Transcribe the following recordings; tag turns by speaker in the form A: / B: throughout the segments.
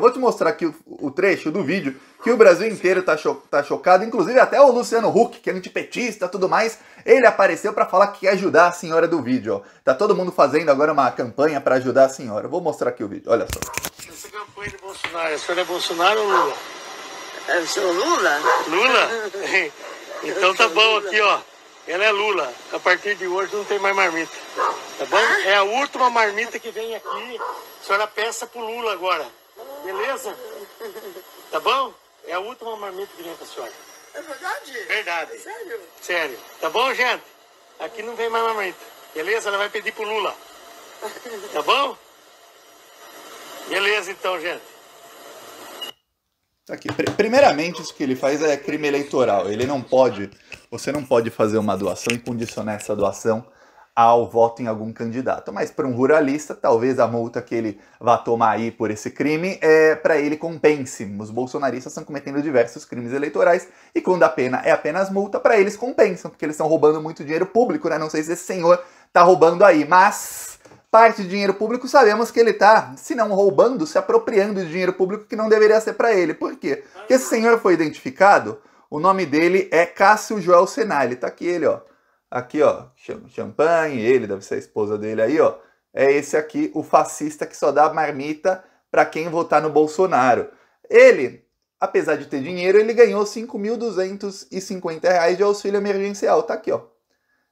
A: Eu vou te mostrar aqui o, o trecho do vídeo que o Brasil inteiro tá, cho tá chocado, inclusive até o Luciano Huck, que é antipetista e tudo mais, ele apareceu para falar que quer ajudar a senhora do vídeo, ó. Tá todo mundo fazendo agora uma campanha para ajudar a senhora. vou mostrar aqui o vídeo, olha só. Essa campanha de Bolsonaro, a senhora é Bolsonaro ou Lula? o é, senhor Lula. Lula? Então tá bom aqui, ó. Ela é Lula. A partir de hoje não tem mais marmita. Tá bom? Ah? É a última marmita que vem aqui. A senhora peça pro Lula agora. Beleza? Tá bom? É a última marmita que vem pra senhora. É verdade? Verdade. Sério? Sério. Tá bom, gente? Aqui não vem mais marmita. Beleza? Ela vai pedir pro Lula. Tá bom? Beleza então, gente. Tá aqui. Primeiramente, isso que ele faz é crime eleitoral. Ele não pode, você não pode fazer uma doação e condicionar essa doação ao voto em algum candidato. Mas para um ruralista, talvez a multa que ele vá tomar aí por esse crime é para ele compense. Os bolsonaristas estão cometendo diversos crimes eleitorais e quando a pena é apenas multa, para eles compensam, porque eles estão roubando muito dinheiro público, né? Não sei se esse senhor tá roubando aí, mas parte de dinheiro público sabemos que ele tá, se não roubando, se apropriando de dinheiro público que não deveria ser para ele. Por quê? Porque esse senhor foi identificado, o nome dele é Cássio Joel Senai, ele tá aqui ele, ó aqui, ó, champanhe, ele deve ser a esposa dele aí, ó. É esse aqui, o fascista que só dá marmita para quem votar no Bolsonaro. Ele, apesar de ter dinheiro, ele ganhou 5.250 reais de auxílio emergencial, tá aqui, ó.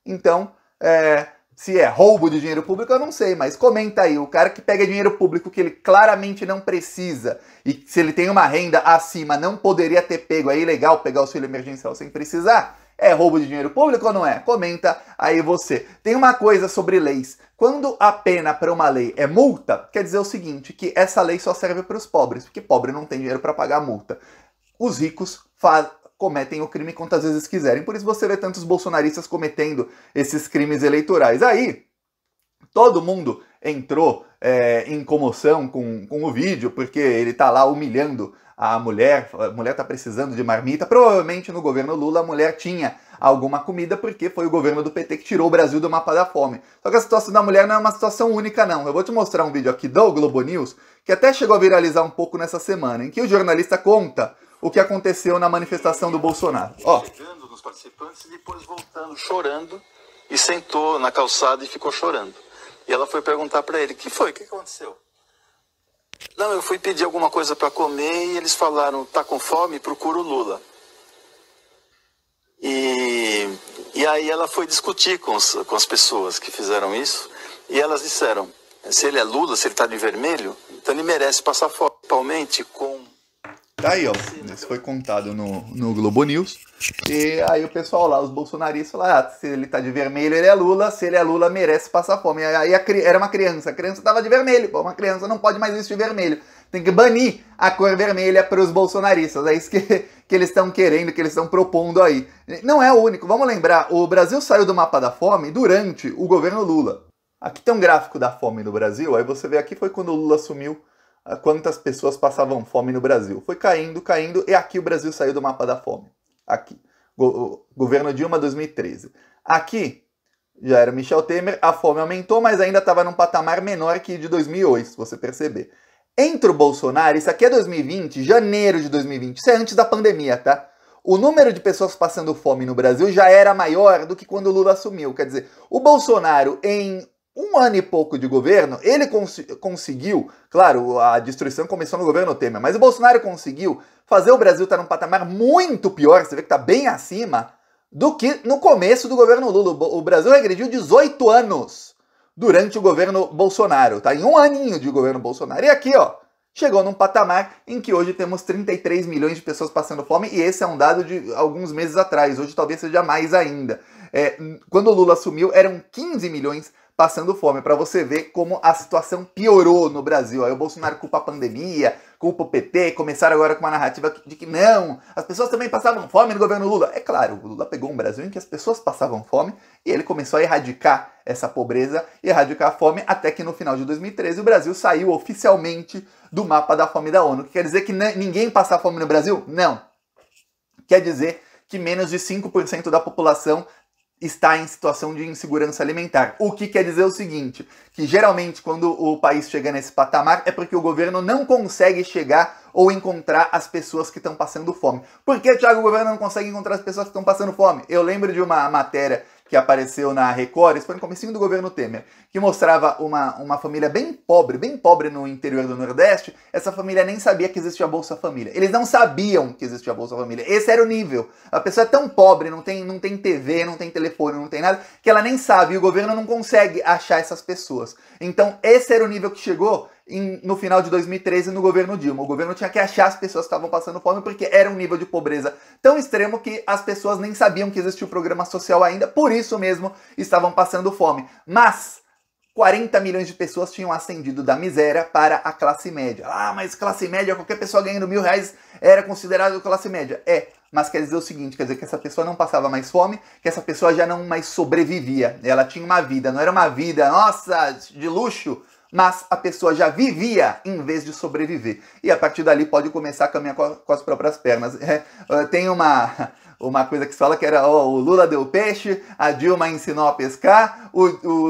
A: Então, é, se é roubo de dinheiro público, eu não sei, mas comenta aí. O cara que pega dinheiro público que ele claramente não precisa e se ele tem uma renda acima, não poderia ter pego, é ilegal pegar o auxílio emergencial sem precisar. É roubo de dinheiro público ou não é? Comenta aí você. Tem uma coisa sobre leis. Quando a pena para uma lei é multa, quer dizer o seguinte, que essa lei só serve para os pobres, porque pobre não tem dinheiro para pagar a multa. Os ricos faz, cometem o crime quantas vezes quiserem. Por isso você vê tantos bolsonaristas cometendo esses crimes eleitorais. Aí, todo mundo entrou é, em comoção com, com o vídeo, porque ele tá lá humilhando a mulher, a mulher tá precisando de marmita. Provavelmente no governo Lula a mulher tinha alguma comida, porque foi o governo do PT que tirou o Brasil do mapa da fome. Só que a situação da mulher não é uma situação única, não. Eu vou te mostrar um vídeo aqui do Globo News, que até chegou a viralizar um pouco nessa semana, em que o jornalista conta o que aconteceu na manifestação do Bolsonaro. Ó. Chegando nos participantes e depois voltando chorando e sentou na calçada e ficou chorando. E ela foi perguntar para ele: "Que foi? O que aconteceu?" Não, eu fui pedir alguma coisa para comer e eles falaram: "Tá com fome? Procura o Lula". E, e aí ela foi discutir com, os, com as pessoas que fizeram isso e elas disseram: se ele é Lula, se ele está de vermelho, então ele merece passar fome, principalmente com Tá aí, ó. Isso foi contado no, no Globo News. E aí o pessoal lá, os bolsonaristas, falaram: ah, se ele tá de vermelho, ele é Lula. Se ele é Lula, merece passar fome. Aí a, era uma criança. A criança tava de vermelho. Pô, uma criança não pode mais vestir vermelho. Tem que banir a cor vermelha para os bolsonaristas. É isso que, que eles estão querendo, que eles estão propondo aí. Não é o único. Vamos lembrar: o Brasil saiu do mapa da fome durante o governo Lula. Aqui tem um gráfico da fome no Brasil. Aí você vê aqui foi quando o Lula assumiu quantas pessoas passavam fome no Brasil. Foi caindo, caindo, e aqui o Brasil saiu do mapa da fome. Aqui. Go governo Dilma 2013. Aqui já era Michel Temer, a fome aumentou, mas ainda estava num patamar menor que de 2008, se você perceber. Entre o Bolsonaro, isso aqui é 2020, janeiro de 2020, isso é antes da pandemia, tá? O número de pessoas passando fome no Brasil já era maior do que quando o Lula assumiu. Quer dizer, o Bolsonaro, em um ano e pouco de governo, ele cons conseguiu, claro, a destruição começou no governo Temer, mas o Bolsonaro conseguiu fazer o Brasil estar num patamar muito pior, você vê que está bem acima, do que no começo do governo Lula. O Brasil regrediu 18 anos durante o governo Bolsonaro, tá? Em um aninho de governo Bolsonaro. E aqui, ó, chegou num patamar em que hoje temos 33 milhões de pessoas passando fome, e esse é um dado de alguns meses atrás, hoje talvez seja mais ainda. É, quando o Lula assumiu, eram 15 milhões passando fome, para você ver como a situação piorou no Brasil. Aí o Bolsonaro culpa a pandemia, culpa o PT, começaram agora com uma narrativa de que não, as pessoas também passavam fome no governo Lula. É claro, o Lula pegou um Brasil em que as pessoas passavam fome e ele começou a erradicar essa pobreza e erradicar a fome, até que no final de 2013 o Brasil saiu oficialmente do mapa da fome da ONU. quer dizer que ninguém passa fome no Brasil? Não. Quer dizer que menos de 5% da população está em situação de insegurança alimentar. O que quer dizer o seguinte, que geralmente quando o país chega nesse patamar é porque o governo não consegue chegar ou encontrar as pessoas que estão passando fome. Por que, Thiago, o governo não consegue encontrar as pessoas que estão passando fome? Eu lembro de uma matéria que apareceu na Record, isso foi no comecinho do governo Temer, que mostrava uma, uma família bem pobre, bem pobre no interior do Nordeste, essa família nem sabia que existia a Bolsa Família. Eles não sabiam que existia a Bolsa Família. Esse era o nível. A pessoa é tão pobre, não tem, não tem TV, não tem telefone, não tem nada, que ela nem sabe e o governo não consegue achar essas pessoas. Então, esse era o nível que chegou em, no final de 2013 no governo Dilma. O governo tinha que achar as pessoas que estavam passando fome porque era um nível de pobreza tão extremo que as pessoas nem sabiam que existia o um programa social ainda, por isso mesmo estavam passando fome. Mas 40 milhões de pessoas tinham ascendido da miséria para a classe média. Ah, mas classe média, qualquer pessoa ganhando mil reais era considerado classe média. É, mas quer dizer o seguinte, quer dizer que essa pessoa não passava mais fome, que essa pessoa já não mais sobrevivia. Ela tinha uma vida, não era uma vida, nossa, de luxo, mas a pessoa já vivia em vez de sobreviver. E a partir dali pode começar a caminhar com, as próprias pernas. É, tem uma, uma coisa que se fala que era ó, o Lula deu peixe, a Dilma ensinou a pescar, o,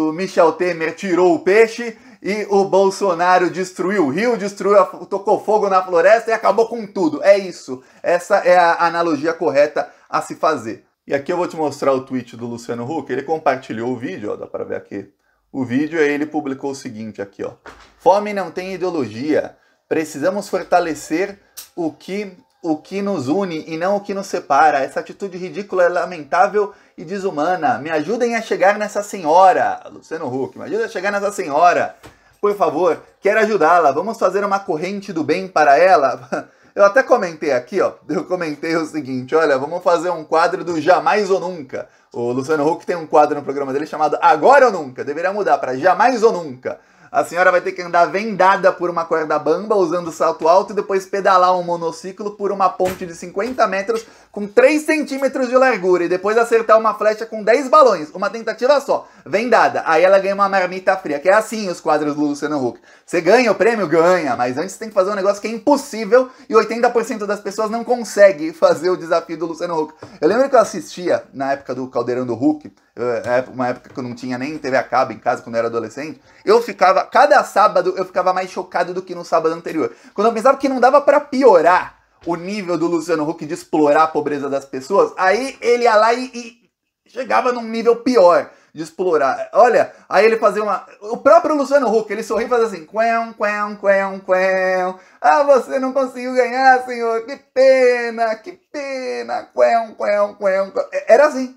A: o Michel Temer tirou o peixe e o Bolsonaro destruiu o rio, destruiu, tocou fogo na floresta e acabou com tudo. É isso. Essa é a analogia correta a se fazer. E aqui eu vou te mostrar o tweet do Luciano Huck. Ele compartilhou o vídeo, ó, dá para ver aqui o vídeo, aí ele publicou o seguinte aqui, ó. Fome não tem ideologia. Precisamos fortalecer o que o que nos une e não o que nos separa. Essa atitude ridícula é lamentável e desumana. Me ajudem a chegar nessa senhora, Luciano Huck. Me ajuda a chegar nessa senhora. Por favor, quero ajudá-la. Vamos fazer uma corrente do bem para ela. Eu até comentei aqui, ó. Eu comentei o seguinte: olha, vamos fazer um quadro do Jamais ou Nunca. O Luciano Huck tem um quadro no programa dele chamado Agora ou Nunca. Deveria mudar para Jamais ou Nunca. A senhora vai ter que andar vendada por uma corda bamba usando salto alto e depois pedalar um monociclo por uma ponte de 50 metros com 3 centímetros de largura e depois acertar uma flecha com 10 balões, uma tentativa só, vendada. Aí ela ganha uma marmita fria, que é assim os quadros do Luciano Huck. Você ganha o prêmio? Ganha, mas antes tem que fazer um negócio que é impossível e 80% das pessoas não consegue fazer o desafio do Luciano Huck. Eu lembro que eu assistia na época do Caldeirão do Huck, eh, é, uma época que eu não tinha nem TV a cabo em casa quando eu era adolescente, eu ficava, cada sábado eu ficava mais chocado do que no sábado anterior. Quando eu pensava que não dava para piorar, o nível do Luciano Huck de explorar a pobreza das pessoas, aí ele ia lá e, e chegava num nível pior de explorar. Olha, aí ele fazia uma. O próprio Luciano Huck, ele sorria e fazia assim: quen, quen, quen, quen. Ah, você não conseguiu ganhar, senhor. Que pena, que pena. Quen, quen, quen. quen. É, era assim.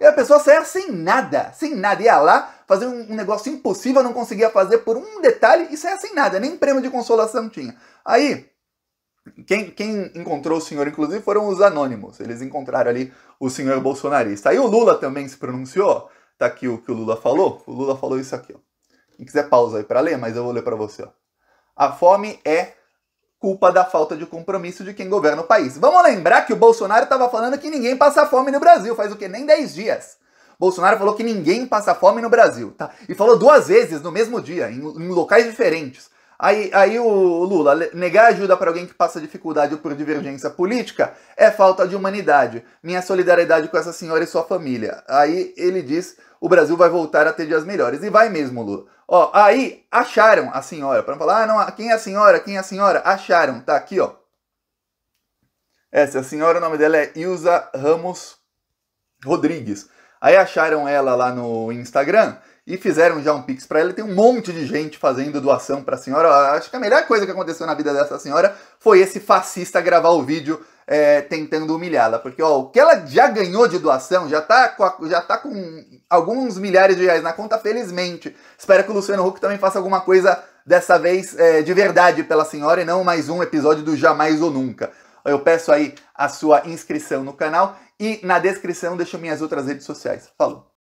A: E a pessoa saía sem nada, sem nada. Ia lá fazer um negócio impossível, não conseguia fazer por um detalhe e saía sem nada. Nem prêmio de consolação tinha. Aí, quem, quem, encontrou o senhor, inclusive, foram os anônimos. Eles encontraram ali o senhor bolsonarista. Aí o Lula também se pronunciou. Tá aqui o que o Lula falou. O Lula falou isso aqui. Ó. Quem quiser pausa aí para ler, mas eu vou ler para você. Ó. A fome é culpa da falta de compromisso de quem governa o país. Vamos lembrar que o Bolsonaro estava falando que ninguém passa fome no Brasil. Faz o quê? Nem 10 dias. Bolsonaro falou que ninguém passa fome no Brasil, tá? E falou duas vezes no mesmo dia, em, em locais diferentes. Aí, aí o Lula, negar ajuda para alguém que passa dificuldade por divergência política é falta de humanidade. Minha solidariedade com essa senhora e sua família. Aí ele diz: o Brasil vai voltar a ter dias melhores. E vai mesmo, Lula. Ó, aí acharam a senhora. Para não falar, ah, não, ah, quem é a senhora? Quem é a senhora? Acharam, tá aqui, ó. Essa senhora, o nome dela é Ilza Ramos Rodrigues. Aí acharam ela lá no Instagram e fizeram já um pix para ela. tem um monte de gente fazendo doação para a senhora. Acho que a melhor coisa que aconteceu na vida dessa senhora foi esse fascista gravar o vídeo é, tentando humilhá-la, porque ó, o que ela já ganhou de doação já tá, com a, já tá com alguns milhares de reais na conta, felizmente. Espero que o Luciano Huck também faça alguma coisa dessa vez é, de verdade pela senhora e não mais um episódio do Jamais ou Nunca. Eu peço aí a sua inscrição no canal e na descrição deixo minhas outras redes sociais. Falou!